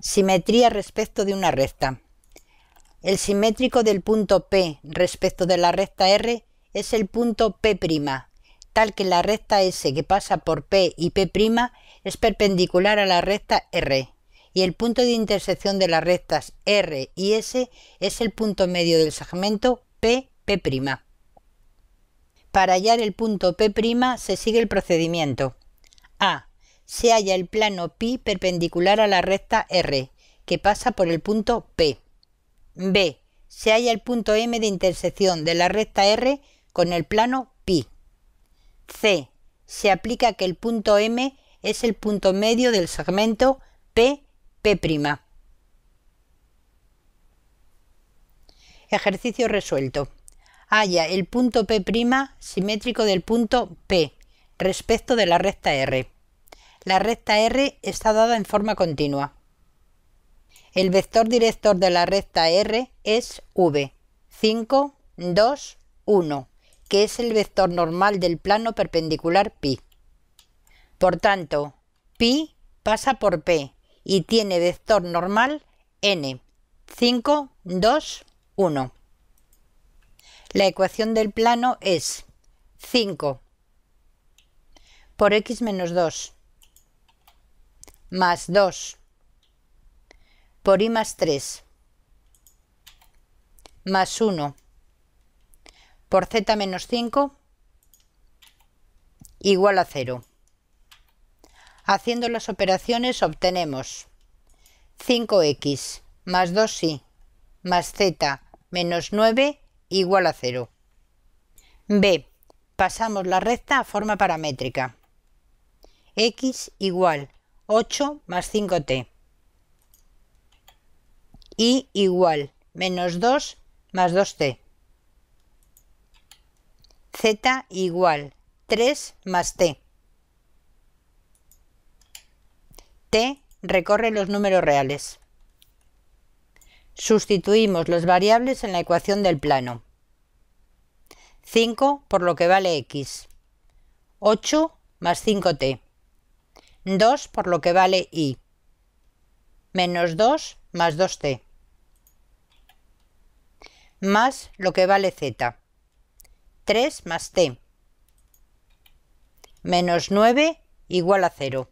Simetría respecto de una recta. El simétrico del punto P respecto de la recta R es el punto P', tal que la recta S que pasa por P y P' es perpendicular a la recta R, y el punto de intersección de las rectas R y S es el punto medio del segmento P, P'. Para hallar el punto P' se sigue el procedimiento. A se halla el plano pi perpendicular a la recta R, que pasa por el punto P. B. Se halla el punto M de intersección de la recta R con el plano pi. C. Se aplica que el punto M es el punto medio del segmento P, P'. Ejercicio resuelto. Haya el punto P' simétrico del punto P respecto de la recta R. La recta R está dada en forma continua. El vector director de la recta R es V, 5, 2, 1, que es el vector normal del plano perpendicular pi. Por tanto, pi pasa por P y tiene vector normal n, 5, 2, 1. La ecuación del plano es 5 por x menos 2 más 2 por i más 3 más 1 por z menos 5 igual a 0. Haciendo las operaciones obtenemos 5x más 2 i más z menos 9 igual a 0. B. Pasamos la recta a forma paramétrica. x igual 8 más 5t. Y igual menos 2 más 2t. Z igual 3 más t. t recorre los números reales. Sustituimos las variables en la ecuación del plano. 5 por lo que vale x. 8 más 5t. 2 por lo que vale i, Menos 2 más 2t. Más lo que vale z. 3 más t. Menos 9 igual a 0.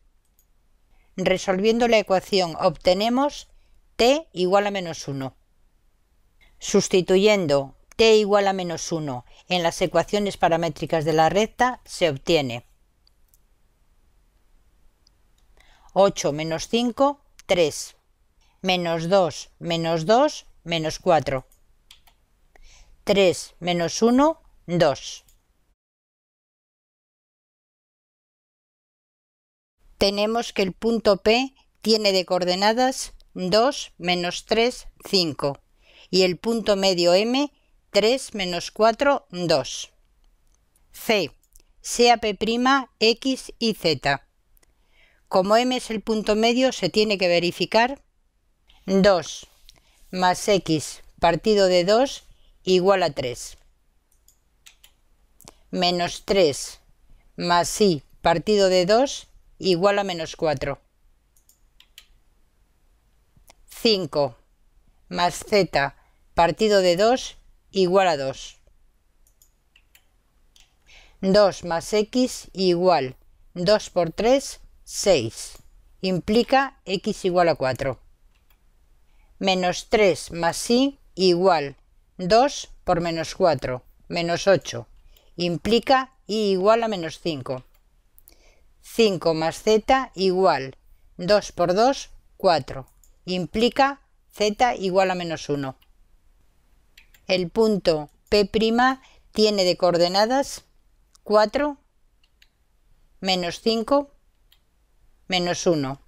Resolviendo la ecuación obtenemos t igual a menos 1. Sustituyendo t igual a menos 1 en las ecuaciones paramétricas de la recta se obtiene 8 menos 5, 3. Menos 2 menos 2, menos 4. 3 menos 1, 2. Tenemos que el punto P tiene de coordenadas 2 menos 3, 5 y el punto medio M 3 menos 4, 2. C. Sea P', X y Z. Como m es el punto medio, se tiene que verificar 2 más x partido de 2 igual a 3. Menos 3 más y partido de 2 igual a menos 4. 5 más z partido de 2 igual a 2. 2 más x igual 2 por 3 6 implica x igual a 4. Menos 3 más y igual 2 por menos 4, menos 8. Implica y igual a menos 5. 5 más z igual 2 por 2, 4. Implica z igual a menos 1. El punto P' tiene de coordenadas 4, menos 5, menos 1.